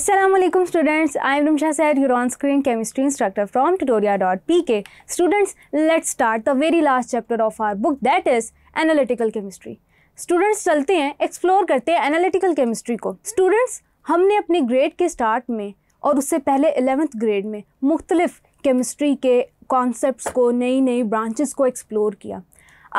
Aslam students I am Rumsha Saeed your on screen chemistry instructor from Tutoria dot P K students let start the very last chapter of our book that is analytical chemistry students चलते हैं explore करते हैं analytical chemistry को students हमने अपने grade के start में और उससे पहले एलेवेंथ ग्रेड में मुख्तलिफ़ केमिस्ट्री के कॉन्सेप्ट को नई नई ब्रांचेस को एक्सप्लोर किया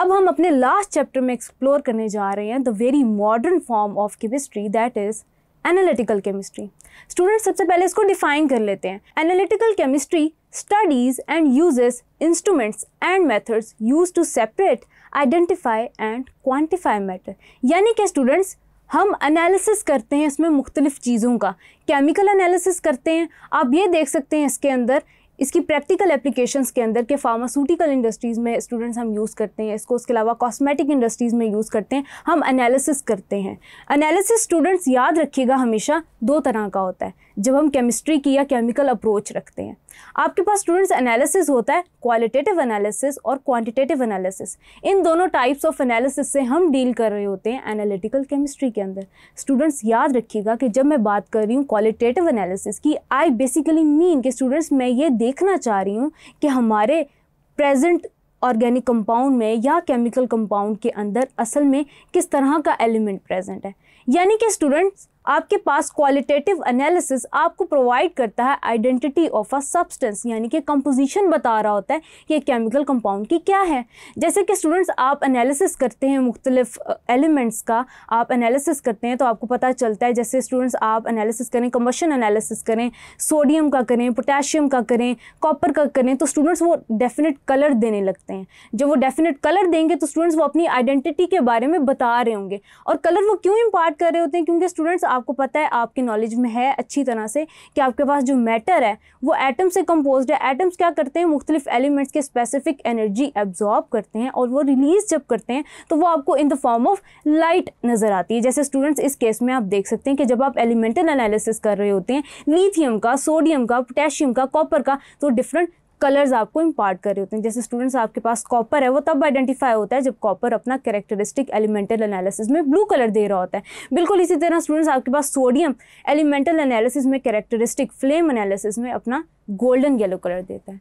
अब हम अपने लास्ट चैप्टर में एक्सप्लोर करने जा रहे हैं the very modern form of chemistry that is analytical chemistry student सबसे पहले इसको डिफाइन कर लेते हैं analytical chemistry studies and uses instruments and methods use to separate identify and quantify matter यानी कि स्टूडेंट्स हम एनालिसिस करते हैं इसमें मुख्तलिफ चीज़ों का केमिकल एनालिसिस करते हैं आप ये देख सकते हैं इसके अंदर इसकी प्रैक्टिकल एप्लीकेशंस के अंदर के फार्मास्यूटिकल इंडस्ट्रीज़ में स्टूडेंट्स हम यूज़ करते हैं इसको उसके अलावा कॉस्मेटिक इंडस्ट्रीज़ में यूज़ करते हैं हम एनालिसिस करते हैं एनालिसिस स्टूडेंट्स याद रखिएगा हमेशा दो तरह का होता है जब हम केमिस्ट्री की या केमिकल अप्रोच रखते हैं आपके पास स्टूडेंट्स एनालिसिस होता है क्वालिटेटिव एनालिसिस और क्वान्टिटेटिव एनालिसिस इन दोनों टाइप्स ऑफ एनालिसिस से हम डील कर रहे होते हैं एनालिटिकल केमिस्ट्री के अंदर स्टूडेंट्स याद रखिएगा कि जब मैं बात कर रही हूँ क्वालिटेटिव एनालिसिस की आई बेसिकली मीन कि स्टूडेंट्स मैं ये देख देखना चाह रही हूँ कि हमारे प्रेजेंट ऑर्गेनिक कंपाउंड में या केमिकल कंपाउंड के अंदर असल में किस तरह का एलिमेंट प्रेजेंट है यानी कि स्टूडेंट्स आपके पास क्वालिटेटिव एनालिसिस आपको प्रोवाइड करता है आइडेंटिटी ऑफ अ सब्सटेंस यानी कि कंपोजिशन बता रहा होता है कि केमिकल कंपाउंड की क्या है जैसे कि स्टूडेंट्स आप एनालिसिस करते हैं मुख्तलिफ एलिमेंट्स का आप एनालिसिस करते हैं तो आपको पता चलता है जैसे स्टूडेंट्स आप एनालिसिस करें कम्बशन एनालिसिस करें सोडियम का करें पोटेशियम का करें कॉपर का करें तो स्टूडेंट्स वो डेफिनेट कलर देने लगते हैं जब वो डेफिनेट कलर देंगे तो स्टूडेंट्स वो अपनी आइडेंटिटी के बारे में बता रहे होंगे और कलर वो क्यों इम्पार्ट कर रहे होते हैं क्योंकि स्टूडेंट्स आपको पता है आपके नॉलेज में है अच्छी तरह से कि आपके पास जो मैटर है वो एटम से कंपोज है एटम्स क्या करते हैं मुख्तलिफ एलिमेंट्स के स्पेसिफिक एनर्जी एब्जॉर्ब करते हैं और वो रिलीज जब करते हैं तो वो आपको in the form of light नज़र आती है जैसे स्टूडेंट्स इस केस में आप देख सकते हैं कि जब आप एलिमेंटल एनालिसिस कर रहे होते हैं लीथियम का सोडियम का पोटेशियम का कॉपर का तो डिफरेंट कलर्स आपको इम्पार्ट कर रहे होते हैं जैसे स्टूडेंट्स आपके पास कॉपर है वो तब आइडेंटिफाई होता है जब कॉपर अपना कैरेक्टरिस्टिक एलिमेंटल एनालिसिस में ब्लू कलर दे रहा होता है बिल्कुल इसी तरह स्टूडेंट्स आपके पास सोडियम एलिमेंटल एनालिसिस में कैरेक्टरिस्टिक फ्लेम एनालिसिस में अपना गोल्डन येलो कलर देता है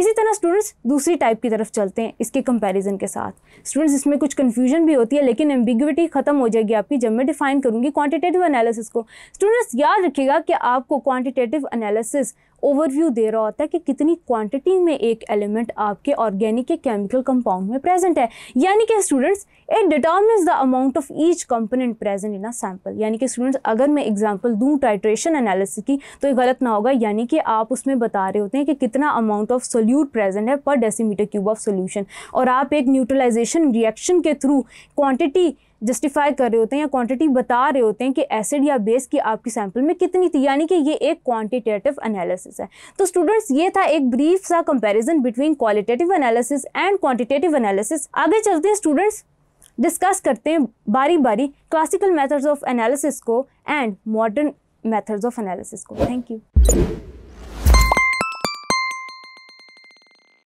इसी तरह स्टूडेंट्स दूसरी टाइप की तरफ चलते हैं इसके कंपैरिजन के साथ स्टूडेंट्स इसमें कुछ कन्फ्यूजन भी होती है लेकिन एम्बिगविटी खत्म हो जाएगी आपकी जब मैं डिफाइन करूँगी क्वांटिटेटिव एनालिसिस को स्टूडेंट्स याद रखिएगा कि आपको क्वांटिटेटिव एनालिसिस ओवरव्यू दे रहा होता है कि कितनी क्वांटिटी में एक एलिमेंट आपके ऑर्गेनिक के केमिकल कंपाउंड में प्रेजेंट है यानी कि students it determines the amount of each component present in a sample यानी कि स्टूडेंट्स अगर मैं एग्जांपल दूं टाइट्रेशन एनालिसिस की तो ये गलत ना होगा यानी कि आप उसमें बता रहे होते हैं कि कितना अमाउंट ऑफ सोल्यूट प्रेजेंट है पर डेसीमीटर क्यूब ऑफ सोल्यूशन और आप एक न्यूट्रलाइजेशन रिएक्शन के थ्रू क्वांटिटी जस्टिफाई कर रहे होते हैं या क्वांटिटी बता रहे होते हैं कि एसिड या बेस की आपकी सैंपल में कितनी थी यानी कि ये एक क्वांटिटेटिव एनालिसिस है तो स्टूडेंट्स ये था एक ब्रीफ सा comparison between qualitative analysis and quantitative analysis आगे चलते हैं स्टूडेंट्स डिस्कस करते हैं बारी बारी क्लासिकल मैथड्स ऑफ एनालिसिस को and modern methods of analysis को थैंक यू